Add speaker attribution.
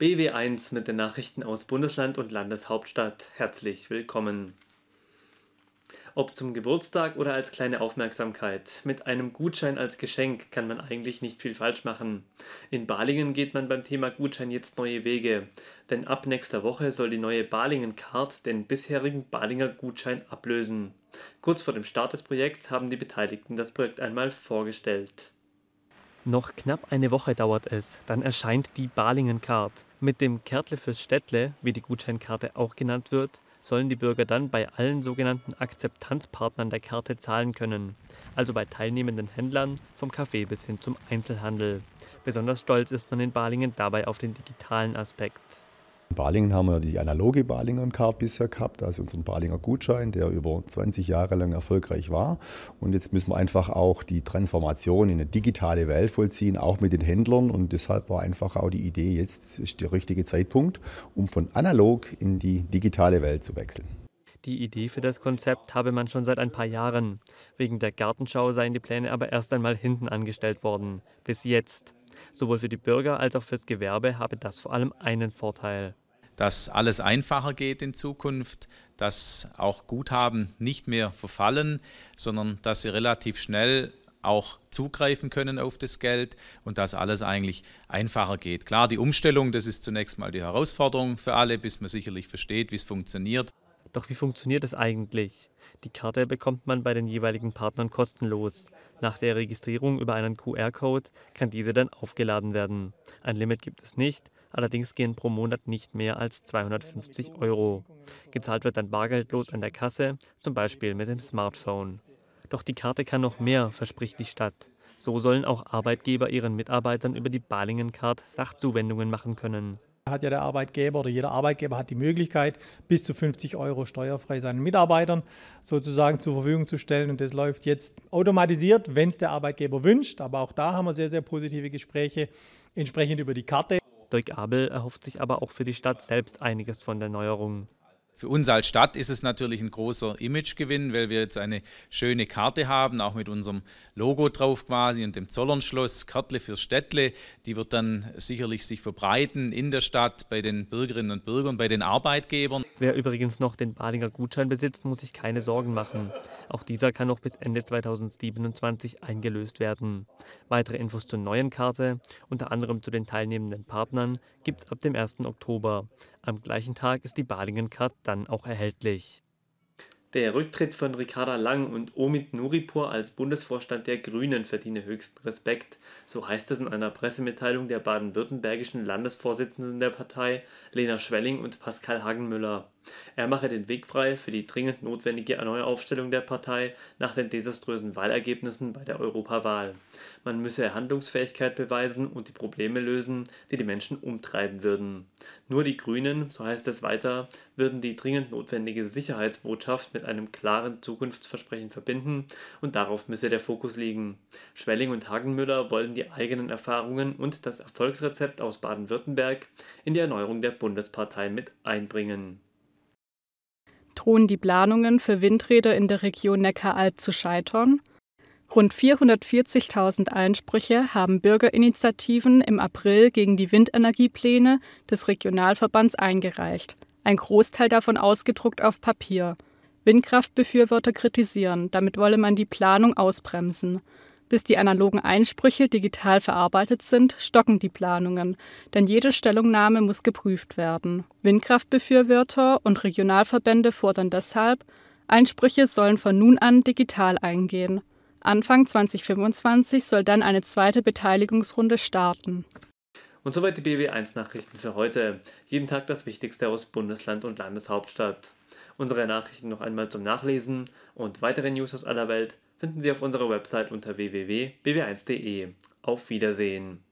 Speaker 1: BW1 mit den Nachrichten aus Bundesland und Landeshauptstadt. Herzlich willkommen. Ob zum Geburtstag oder als kleine Aufmerksamkeit, mit einem Gutschein als Geschenk kann man eigentlich nicht viel falsch machen. In Balingen geht man beim Thema Gutschein jetzt neue Wege, denn ab nächster Woche soll die neue Balingen Card den bisherigen Balinger Gutschein ablösen. Kurz vor dem Start des Projekts haben die Beteiligten das Projekt einmal vorgestellt. Noch knapp eine Woche dauert es, dann erscheint die Balingen-Card. Mit dem Kärtle fürs Städtle, wie die Gutscheinkarte auch genannt wird, sollen die Bürger dann bei allen sogenannten Akzeptanzpartnern der Karte zahlen können, also bei teilnehmenden Händlern vom Café bis hin zum Einzelhandel. Besonders stolz ist man in Balingen dabei auf den digitalen Aspekt. In Balingen haben wir die analoge Balinger Card bisher gehabt, also unseren Balinger Gutschein, der über 20 Jahre lang erfolgreich war. Und jetzt müssen wir einfach auch die Transformation in eine digitale Welt vollziehen, auch mit den Händlern. Und deshalb war einfach auch die Idee, jetzt ist der richtige Zeitpunkt, um von analog in die digitale Welt zu wechseln. Die Idee für das Konzept habe man schon seit ein paar Jahren. Wegen der Gartenschau seien die Pläne aber erst einmal hinten angestellt worden. Bis jetzt. Sowohl für die Bürger als auch fürs Gewerbe habe das
Speaker 2: vor allem einen Vorteil dass alles einfacher geht in Zukunft, dass auch Guthaben nicht mehr verfallen, sondern dass sie relativ schnell auch zugreifen können auf das Geld und dass alles eigentlich einfacher geht. Klar, die Umstellung, das ist zunächst mal die Herausforderung für alle, bis man sicherlich versteht, wie es funktioniert. Doch wie funktioniert
Speaker 1: es eigentlich? Die Karte bekommt man bei den jeweiligen Partnern kostenlos. Nach der Registrierung über einen QR-Code kann diese dann aufgeladen werden. Ein Limit gibt es nicht, allerdings gehen pro Monat nicht mehr als 250 Euro. Gezahlt wird dann bargeldlos an der Kasse, zum Beispiel mit dem Smartphone. Doch die Karte kann noch mehr, verspricht die Stadt. So sollen auch Arbeitgeber ihren Mitarbeitern über die Balingen-Card Sachzuwendungen machen
Speaker 2: können hat ja der Arbeitgeber oder jeder Arbeitgeber hat die Möglichkeit, bis zu 50 Euro steuerfrei seinen Mitarbeitern sozusagen zur Verfügung zu stellen. Und das läuft jetzt automatisiert, wenn es der Arbeitgeber wünscht. Aber auch da haben wir sehr, sehr positive Gespräche entsprechend über die Karte. Dirk Abel erhofft sich aber auch für die Stadt selbst einiges von der Neuerung. Für uns als Stadt ist es natürlich ein großer Imagegewinn, weil wir jetzt eine schöne Karte haben, auch mit unserem Logo drauf quasi und dem Zollernschloss, Kärtle für Städtle. Die wird dann sicherlich sich verbreiten in der Stadt, bei den Bürgerinnen und Bürgern, bei den Arbeitgebern.
Speaker 1: Wer übrigens noch den Badinger Gutschein besitzt, muss sich keine Sorgen machen. Auch dieser kann noch bis Ende 2027 eingelöst werden. Weitere Infos zur neuen Karte, unter anderem zu den teilnehmenden Partnern, gibt es ab dem 1. Oktober. Am gleichen Tag ist die Balingen-Card dann auch erhältlich. Der Rücktritt von Ricarda Lang und Omid Nuripur als Bundesvorstand der Grünen verdiene höchsten Respekt, so heißt es in einer Pressemitteilung der baden-württembergischen Landesvorsitzenden der Partei Lena Schwelling und Pascal Hagenmüller. Er mache den Weg frei für die dringend notwendige Neuaufstellung der Partei nach den desaströsen Wahlergebnissen bei der Europawahl. Man müsse Handlungsfähigkeit beweisen und die Probleme lösen, die die Menschen umtreiben würden. Nur die Grünen, so heißt es weiter, würden die dringend notwendige Sicherheitsbotschaft mit einem klaren Zukunftsversprechen verbinden und darauf müsse der Fokus liegen. Schwelling und Hagenmüller wollen die eigenen Erfahrungen und das Erfolgsrezept aus Baden-Württemberg in die Erneuerung der Bundespartei mit einbringen
Speaker 3: drohen die Planungen für Windräder in der Region Neckaralb zu scheitern. Rund 440.000 Einsprüche haben Bürgerinitiativen im April gegen die Windenergiepläne des Regionalverbands eingereicht, ein Großteil davon ausgedruckt auf Papier. Windkraftbefürworter kritisieren, damit wolle man die Planung ausbremsen. Bis die analogen Einsprüche digital verarbeitet sind, stocken die Planungen, denn jede Stellungnahme muss geprüft werden. Windkraftbefürworter und Regionalverbände fordern deshalb, Einsprüche sollen von nun an digital eingehen. Anfang 2025 soll dann eine zweite Beteiligungsrunde starten.
Speaker 1: Und soweit die BW1-Nachrichten für heute. Jeden Tag das Wichtigste aus Bundesland und Landeshauptstadt. Unsere Nachrichten noch einmal zum Nachlesen und weitere News aus aller Welt finden Sie auf unserer Website unter www.bw1.de. Auf Wiedersehen!